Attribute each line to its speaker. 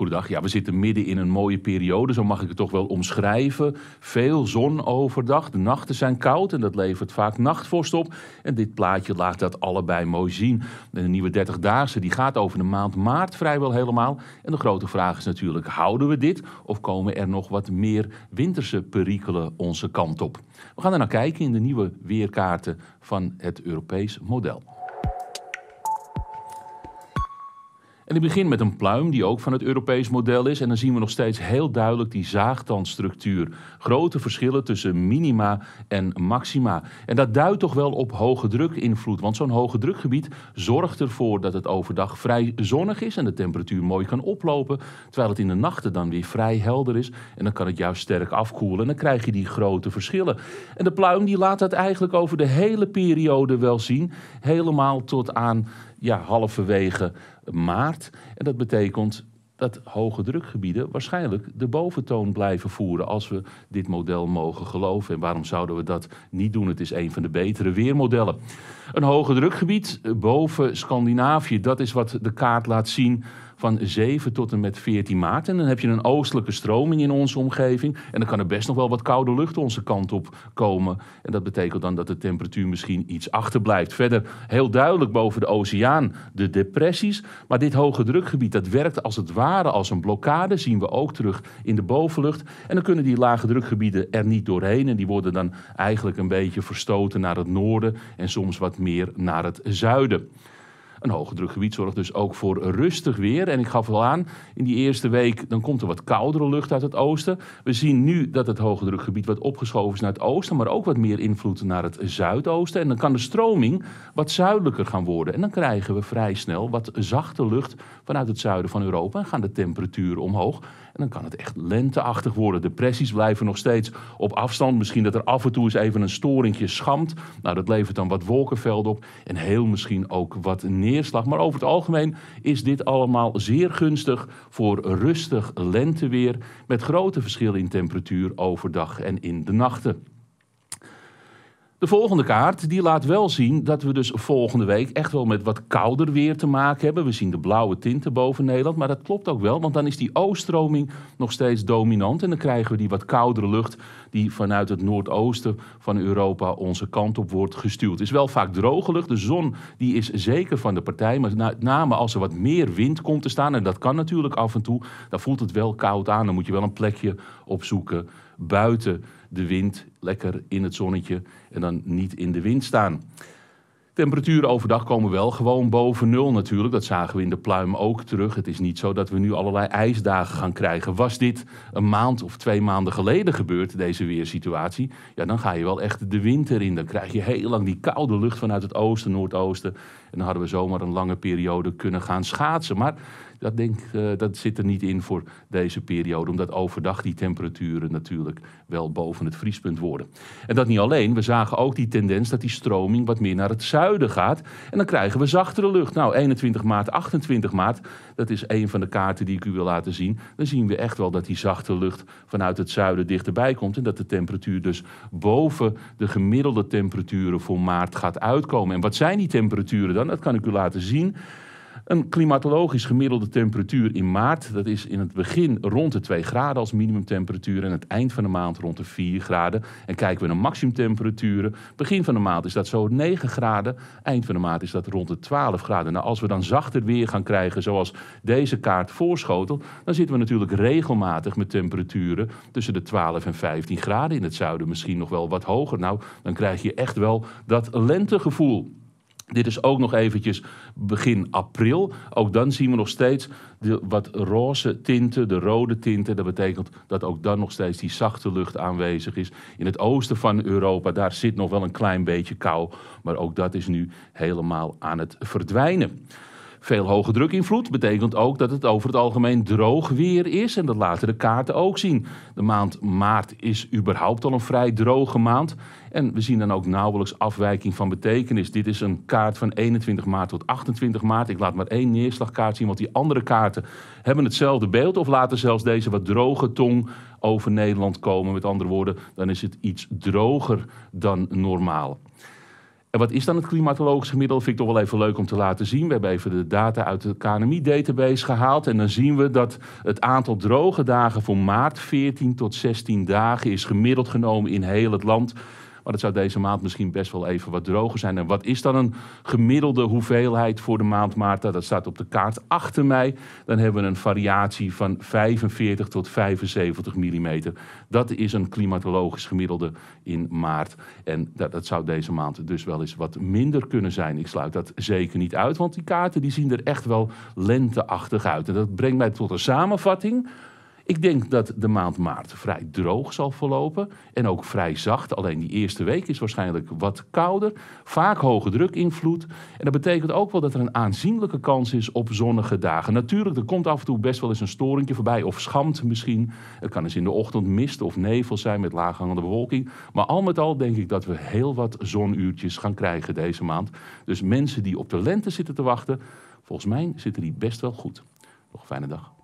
Speaker 1: Goedendag. Ja, we zitten midden in een mooie periode, zo mag ik het toch wel omschrijven. Veel zon overdag, de nachten zijn koud en dat levert vaak nachtvorst op. En dit plaatje laat dat allebei mooi zien. De nieuwe 30-daagse die gaat over de maand maart vrijwel helemaal. En de grote vraag is natuurlijk, houden we dit of komen er nog wat meer winterse perikelen onze kant op? We gaan er naar kijken in de nieuwe weerkaarten van het Europees model. En ik begin met een pluim die ook van het Europees model is. En dan zien we nog steeds heel duidelijk die zaagtandstructuur. Grote verschillen tussen minima en maxima. En dat duidt toch wel op hoge drukinvloed. Want zo'n hoge drukgebied zorgt ervoor dat het overdag vrij zonnig is en de temperatuur mooi kan oplopen. Terwijl het in de nachten dan weer vrij helder is. En dan kan het juist sterk afkoelen. En dan krijg je die grote verschillen. En de pluim die laat dat eigenlijk over de hele periode wel zien. Helemaal tot aan ja, halverwege maart. En dat betekent dat hoge drukgebieden waarschijnlijk de boventoon blijven voeren als we dit model mogen geloven. En waarom zouden we dat niet doen? Het is een van de betere weermodellen. Een hoge drukgebied eh, boven Scandinavië, dat is wat de kaart laat zien van 7 tot en met 14 maart. En dan heb je een oostelijke stroming in onze omgeving. En dan kan er best nog wel wat koude lucht onze kant op komen. En dat betekent dan dat de temperatuur misschien iets achterblijft. Verder heel duidelijk boven de oceaan de depressies. Maar dit hoge drukgebied dat werkt als het ware als een blokkade. Zien we ook terug in de bovenlucht. En dan kunnen die lage drukgebieden er niet doorheen. En die worden dan eigenlijk een beetje verstoten naar het noorden en soms wat meer naar het zuiden. Een hoge drukgebied zorgt dus ook voor rustig weer. En ik gaf al aan, in die eerste week dan komt er wat koudere lucht uit het oosten. We zien nu dat het hoge drukgebied wat opgeschoven is naar het oosten, maar ook wat meer invloed naar het zuidoosten. En dan kan de stroming wat zuidelijker gaan worden. En dan krijgen we vrij snel wat zachte lucht vanuit het zuiden van Europa en gaan de temperaturen omhoog. En dan kan het echt lenteachtig worden. Depressies blijven nog steeds op afstand. Misschien dat er af en toe eens even een storingje schampt. Nou, dat levert dan wat wolkenveld op en heel misschien ook wat neer maar over het algemeen is dit allemaal zeer gunstig voor rustig lenteweer met grote verschillen in temperatuur overdag en in de nachten. De volgende kaart die laat wel zien dat we dus volgende week echt wel met wat kouder weer te maken hebben. We zien de blauwe tinten boven Nederland, maar dat klopt ook wel, want dan is die ooststroming nog steeds dominant en dan krijgen we die wat koudere lucht die vanuit het noordoosten van Europa onze kant op wordt gestuurd. Het is wel vaak droge lucht, de zon die is zeker van de partij, maar met name als er wat meer wind komt te staan, en dat kan natuurlijk af en toe, dan voelt het wel koud aan, dan moet je wel een plekje opzoeken buiten de wind, lekker in het zonnetje en dan niet in de wind staan. Temperaturen overdag komen wel gewoon boven nul natuurlijk. Dat zagen we in de pluim ook terug. Het is niet zo dat we nu allerlei ijsdagen gaan krijgen. Was dit een maand of twee maanden geleden gebeurd, deze weersituatie, ja, dan ga je wel echt de winter in. Dan krijg je heel lang die koude lucht vanuit het oosten, noordoosten. En dan hadden we zomaar een lange periode kunnen gaan schaatsen. Maar dat, denk, eh, dat zit er niet in voor deze periode. Omdat overdag die temperaturen natuurlijk wel boven het vriespunt worden. En dat niet alleen. We zagen ook die tendens dat die stroming wat meer naar het zuiden gaat. En dan krijgen we zachtere lucht. Nou, 21 maart, 28 maart. Dat is een van de kaarten die ik u wil laten zien. Dan zien we echt wel dat die zachte lucht vanuit het zuiden dichterbij komt. En dat de temperatuur dus boven de gemiddelde temperaturen voor maart gaat uitkomen. En wat zijn die temperaturen dan? Dat kan ik u laten zien. Een klimatologisch gemiddelde temperatuur in maart, dat is in het begin rond de 2 graden als minimumtemperatuur en het eind van de maand rond de 4 graden. En kijken we naar maximumtemperaturen, begin van de maand is dat zo 9 graden, eind van de maand is dat rond de 12 graden. Nou, als we dan zachter weer gaan krijgen, zoals deze kaart voorschotel, dan zitten we natuurlijk regelmatig met temperaturen tussen de 12 en 15 graden. In het zuiden misschien nog wel wat hoger. Nou, dan krijg je echt wel dat lentegevoel. Dit is ook nog eventjes begin april. Ook dan zien we nog steeds de wat roze tinten, de rode tinten. Dat betekent dat ook dan nog steeds die zachte lucht aanwezig is. In het oosten van Europa, daar zit nog wel een klein beetje kou. Maar ook dat is nu helemaal aan het verdwijnen. Veel hoge invloed betekent ook dat het over het algemeen droog weer is. En dat laten de kaarten ook zien. De maand maart is überhaupt al een vrij droge maand. En we zien dan ook nauwelijks afwijking van betekenis. Dit is een kaart van 21 maart tot 28 maart. Ik laat maar één neerslagkaart zien, want die andere kaarten hebben hetzelfde beeld. Of laten zelfs deze wat droge tong over Nederland komen. Met andere woorden, dan is het iets droger dan normaal. En wat is dan het klimatologisch gemiddelde? Vind ik toch wel even leuk om te laten zien. We hebben even de data uit de KNMI-database gehaald. En dan zien we dat het aantal droge dagen voor maart 14 tot 16 dagen is gemiddeld genomen in heel het land maar het zou deze maand misschien best wel even wat droger zijn. En wat is dan een gemiddelde hoeveelheid voor de maand maart? Dat staat op de kaart achter mij. Dan hebben we een variatie van 45 tot 75 mm. Dat is een klimatologisch gemiddelde in maart. En dat, dat zou deze maand dus wel eens wat minder kunnen zijn. Ik sluit dat zeker niet uit, want die kaarten die zien er echt wel lenteachtig uit. En dat brengt mij tot een samenvatting. Ik denk dat de maand maart vrij droog zal verlopen en ook vrij zacht. Alleen die eerste week is waarschijnlijk wat kouder. Vaak hoge druk invloed. En dat betekent ook wel dat er een aanzienlijke kans is op zonnige dagen. Natuurlijk, er komt af en toe best wel eens een storingje voorbij of schamt misschien. Er kan eens in de ochtend mist of nevel zijn met laaghangende bewolking. Maar al met al denk ik dat we heel wat zonuurtjes gaan krijgen deze maand. Dus mensen die op de lente zitten te wachten, volgens mij zitten die best wel goed. Nog een fijne dag.